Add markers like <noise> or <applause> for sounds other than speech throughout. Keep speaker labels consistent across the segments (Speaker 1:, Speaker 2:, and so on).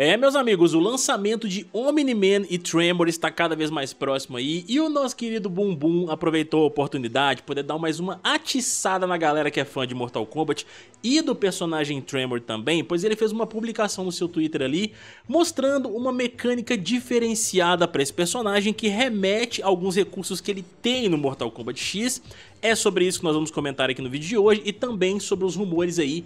Speaker 1: É, meus amigos, o lançamento de Omni-Man e Tremor está cada vez mais próximo aí e o nosso querido Bumbum aproveitou a oportunidade poder dar mais uma atiçada na galera que é fã de Mortal Kombat e do personagem Tremor também, pois ele fez uma publicação no seu Twitter ali mostrando uma mecânica diferenciada para esse personagem que remete a alguns recursos que ele tem no Mortal Kombat X. É sobre isso que nós vamos comentar aqui no vídeo de hoje e também sobre os rumores aí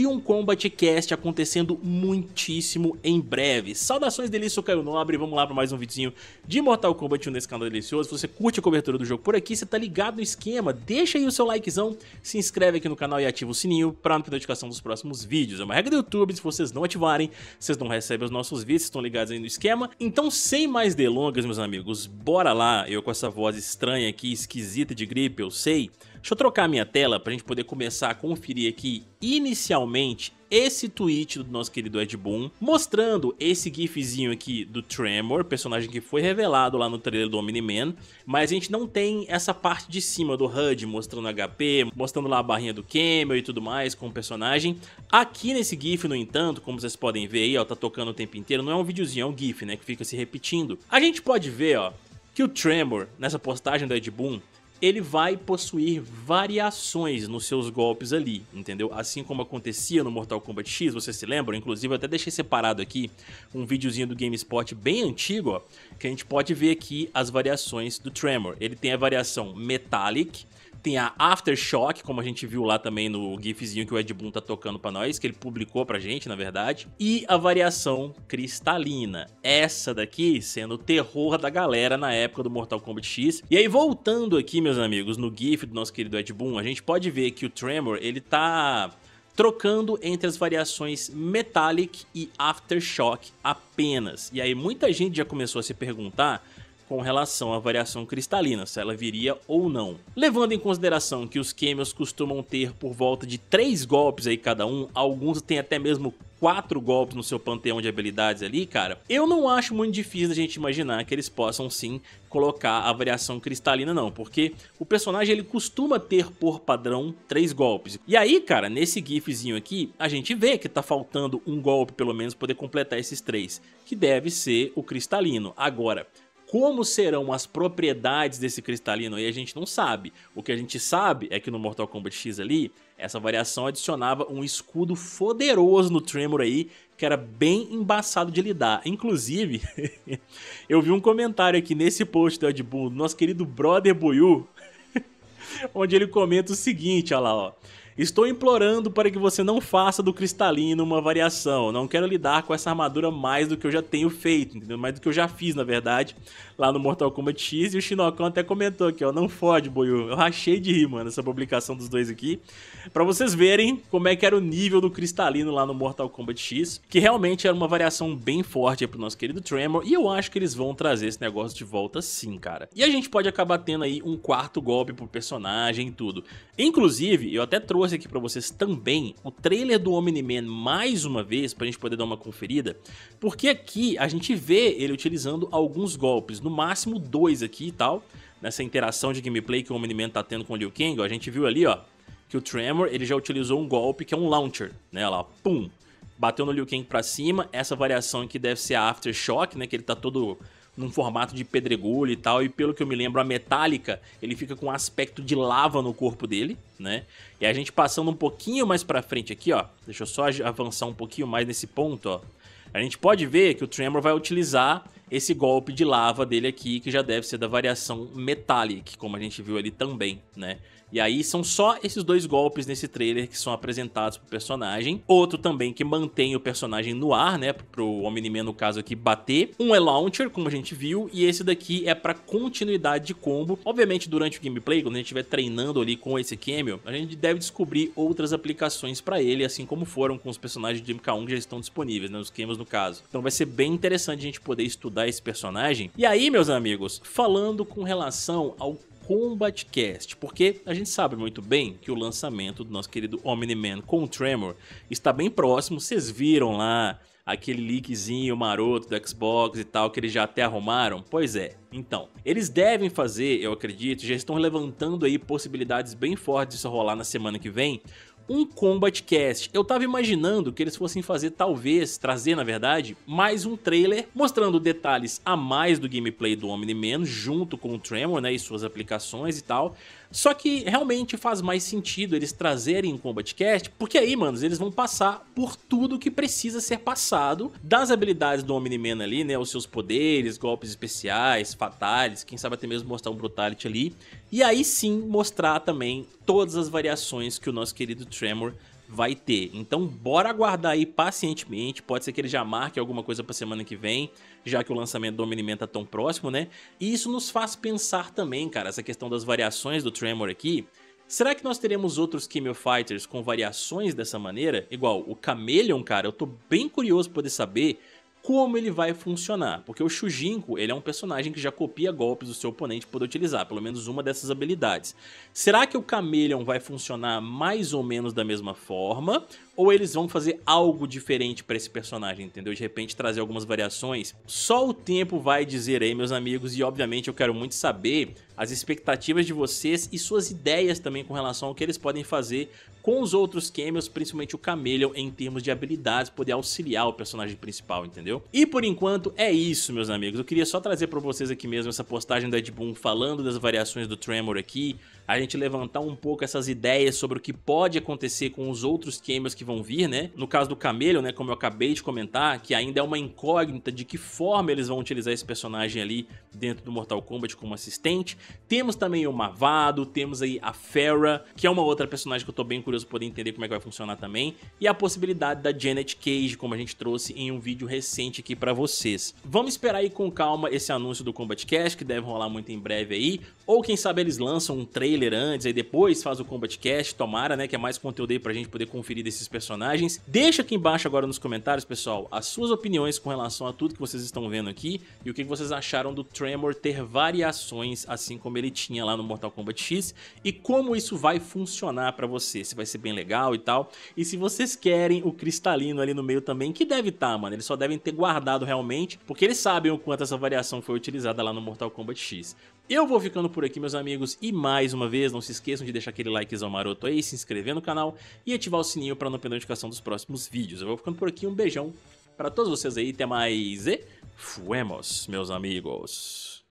Speaker 1: de um Combat Cast acontecendo muitíssimo em breve. Saudações delícia, eu Caio Nobre, vamos lá para mais um videozinho de Mortal Kombat 1 nesse canal delicioso. Se você curte a cobertura do jogo por aqui, você tá ligado no esquema, deixa aí o seu likezão, se inscreve aqui no canal e ativa o sininho para não perder notificação dos próximos vídeos. É uma regra do YouTube, se vocês não ativarem, vocês não recebem os nossos vídeos, estão ligados aí no esquema. Então, sem mais delongas, meus amigos, bora lá, eu com essa voz estranha aqui, esquisita de gripe, eu sei... Deixa eu trocar a minha tela para a gente poder começar a conferir aqui inicialmente esse tweet do nosso querido Ed Boon, mostrando esse gifzinho aqui do Tremor, personagem que foi revelado lá no trailer do Omni-Man, mas a gente não tem essa parte de cima do HUD mostrando HP, mostrando lá a barrinha do Camel e tudo mais com o personagem. Aqui nesse gif, no entanto, como vocês podem ver aí, ó, tá tocando o tempo inteiro, não é um videozinho, é um gif, né, que fica se repetindo. A gente pode ver, ó, que o Tremor, nessa postagem do Ed Boon, ele vai possuir variações nos seus golpes ali, entendeu? Assim como acontecia no Mortal Kombat X, vocês se lembram? Inclusive, eu até deixei separado aqui um videozinho do GameSpot bem antigo, ó, que a gente pode ver aqui as variações do Tremor. Ele tem a variação Metallic, tem a Aftershock, como a gente viu lá também no gifzinho que o Ed Boon tá tocando para nós, que ele publicou pra gente, na verdade. E a variação cristalina. Essa daqui sendo o terror da galera na época do Mortal Kombat X. E aí, voltando aqui, meus amigos, no gif do nosso querido Ed Boon, a gente pode ver que o Tremor, ele tá trocando entre as variações Metallic e Aftershock apenas. E aí muita gente já começou a se perguntar com relação à variação cristalina, se ela viria ou não. Levando em consideração que os Camels costumam ter por volta de 3 golpes aí cada um, alguns têm até mesmo quatro golpes no seu panteão de habilidades ali, cara, eu não acho muito difícil a gente imaginar que eles possam sim colocar a variação cristalina não, porque o personagem ele costuma ter por padrão três golpes. E aí, cara, nesse gifzinho aqui, a gente vê que tá faltando um golpe pelo menos poder completar esses três, que deve ser o cristalino. Agora, como serão as propriedades desse cristalino aí a gente não sabe. O que a gente sabe é que no Mortal Kombat X ali, essa variação adicionava um escudo poderoso no Tremor aí, que era bem embaçado de lidar. Inclusive, <laughs> eu vi um comentário aqui nesse post do Ed Boon, nosso querido brother Boyu, <laughs> onde ele comenta o seguinte, olha lá, ó. Estou implorando para que você não faça do cristalino uma variação. Não quero lidar com essa armadura mais do que eu já tenho feito, entendeu? Mais do que eu já fiz, na verdade, lá no Mortal Kombat X. E o Shinokão até comentou aqui, ó. Não fode, boiú. Eu rachei de rir, mano, essa publicação dos dois aqui. para vocês verem como é que era o nível do cristalino lá no Mortal Kombat X. Que realmente era uma variação bem forte para o nosso querido Tremor. E eu acho que eles vão trazer esse negócio de volta sim, cara. E a gente pode acabar tendo aí um quarto golpe pro personagem e tudo. Inclusive, eu até trouxe aqui para vocês também o trailer do Omni-Man mais uma vez, pra gente poder dar uma conferida, porque aqui a gente vê ele utilizando alguns golpes, no máximo dois aqui e tal, nessa interação de gameplay que o Omni-Man tá tendo com o Liu Kang, ó, a gente viu ali, ó, que o Tremor, ele já utilizou um golpe que é um launcher, né, lá, pum, bateu no Liu Kang pra cima, essa variação aqui deve ser a Aftershock, né, que ele tá todo num formato de pedregulho e tal, e pelo que eu me lembro, a metálica, ele fica com um aspecto de lava no corpo dele, né? E a gente passando um pouquinho mais pra frente aqui, ó, deixa eu só avançar um pouquinho mais nesse ponto, ó. A gente pode ver que o Tremor vai utilizar esse golpe de lava dele aqui, que já deve ser da variação Metallic, como a gente viu ali também, né? E aí são só esses dois golpes nesse trailer que são apresentados pro personagem. Outro também que mantém o personagem no ar, né? Pro Omni-Man, no caso aqui, bater. Um é Launcher, como a gente viu, e esse daqui é pra continuidade de combo. Obviamente, durante o gameplay, quando a gente estiver treinando ali com esse Camel, a gente deve descobrir outras aplicações pra ele, assim como foram com os personagens de MK1 que já estão disponíveis, né? Os Camels, no caso. Então vai ser bem interessante a gente poder estudar abordar esse personagem. E aí, meus amigos, falando com relação ao Combatcast, porque a gente sabe muito bem que o lançamento do nosso querido Omni-Man com o Tremor está bem próximo, vocês viram lá aquele leakzinho maroto do Xbox e tal, que eles já até arrumaram? Pois é. Então, eles devem fazer, eu acredito, já estão levantando aí possibilidades bem fortes disso rolar na semana que vem, um Combat Cast. Eu tava imaginando que eles fossem fazer, talvez, trazer na verdade, mais um trailer mostrando detalhes a mais do gameplay do Omni-Man junto com o Tremor, né, e suas aplicações e tal. Só que realmente faz mais sentido eles trazerem um Combat Cast, porque aí, manos, eles vão passar por tudo que precisa ser passado das habilidades do Omni-Man ali, né, os seus poderes, golpes especiais, fatais, quem sabe até mesmo mostrar um Brutality ali, e aí sim mostrar também todas as variações que o nosso querido Tremor vai ter. Então bora aguardar aí pacientemente, pode ser que ele já marque alguma coisa para semana que vem, já que o lançamento do Omni-Man tá tão próximo, né? E isso nos faz pensar também, cara, essa questão das variações do Tremor aqui. Será que nós teremos outros Chemo Fighters com variações dessa maneira? Igual o Chameleon, cara, eu tô bem curioso para poder saber como ele vai funcionar, porque o Shujinko ele é um personagem que já copia golpes do seu oponente para poder utilizar, pelo menos uma dessas habilidades. Será que o Chameleon vai funcionar mais ou menos da mesma forma? Ou eles vão fazer algo diferente para esse personagem, entendeu? De repente trazer algumas variações? Só o tempo vai dizer aí, meus amigos, e obviamente eu quero muito saber as expectativas de vocês e suas ideias também com relação ao que eles podem fazer com os outros Camels, principalmente o Camelion, em termos de habilidades, poder auxiliar o personagem principal, entendeu? E por enquanto é isso, meus amigos. Eu queria só trazer para vocês aqui mesmo essa postagem da Ed Boon falando das variações do Tremor aqui, a gente levantar um pouco essas ideias sobre o que pode acontecer com os outros Camels que vão vir, né? No caso do Camelion, né, como eu acabei de comentar, que ainda é uma incógnita de que forma eles vão utilizar esse personagem ali dentro do Mortal Kombat como assistente. Temos também o Mavado, temos aí a Fera que é uma outra personagem que eu tô bem curioso poder entender como é que vai funcionar também, e a possibilidade da Janet Cage, como a gente trouxe em um vídeo recente aqui pra vocês. Vamos esperar aí com calma esse anúncio do Combat Cast, que deve rolar muito em breve aí, ou quem sabe eles lançam um trailer antes, aí depois faz o Combat Cast, tomara, né, que é mais conteúdo aí pra gente poder conferir desses personagens. Deixa aqui embaixo agora nos comentários, pessoal, as suas opiniões com relação a tudo que vocês estão vendo aqui e o que vocês acharam do Tremor ter variações assim assim como ele tinha lá no Mortal Kombat X, e como isso vai funcionar para você, se vai ser bem legal e tal. E se vocês querem o cristalino ali no meio também, que deve estar, tá, mano, eles só devem ter guardado realmente, porque eles sabem o quanto essa variação foi utilizada lá no Mortal Kombat X. Eu vou ficando por aqui, meus amigos, e mais uma vez, não se esqueçam de deixar aquele likezão maroto aí, se inscrever no canal e ativar o sininho para não perder a notificação dos próximos vídeos. Eu vou ficando por aqui, um beijão para todos vocês aí, até mais e fuemos, meus amigos.